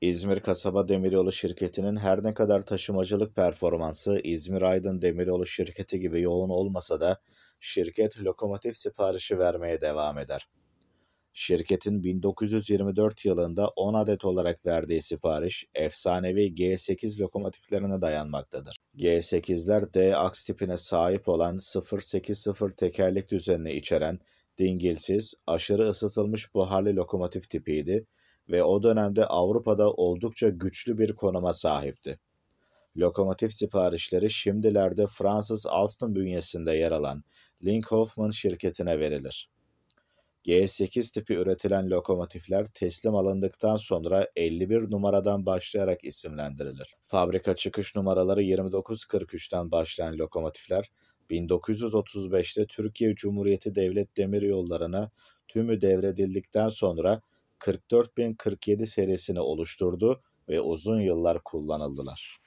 İzmir Kasaba Demiryolu Şirketi'nin her ne kadar taşımacılık performansı İzmir Aydın Demiryolu Şirketi gibi yoğun olmasa da şirket lokomotif siparişi vermeye devam eder. Şirketin 1924 yılında 10 adet olarak verdiği sipariş efsanevi G8 lokomotiflerine dayanmaktadır. G8'ler D-aks tipine sahip olan 080 tekerlek düzenini içeren dingilsiz, aşırı ısıtılmış buharlı lokomotif tipiydi ve o dönemde Avrupa'da oldukça güçlü bir konuma sahipti. Lokomotif siparişleri şimdilerde Fransız Alstom bünyesinde yer alan Linkhoffman şirketine verilir. G8 tipi üretilen lokomotifler teslim alındıktan sonra 51 numaradan başlayarak isimlendirilir. Fabrika çıkış numaraları 2943'ten başlayan lokomotifler 1935'te Türkiye Cumhuriyeti Devlet Demiryolları'na tümü devredildikten sonra 44.047 serisini oluşturdu ve uzun yıllar kullanıldılar.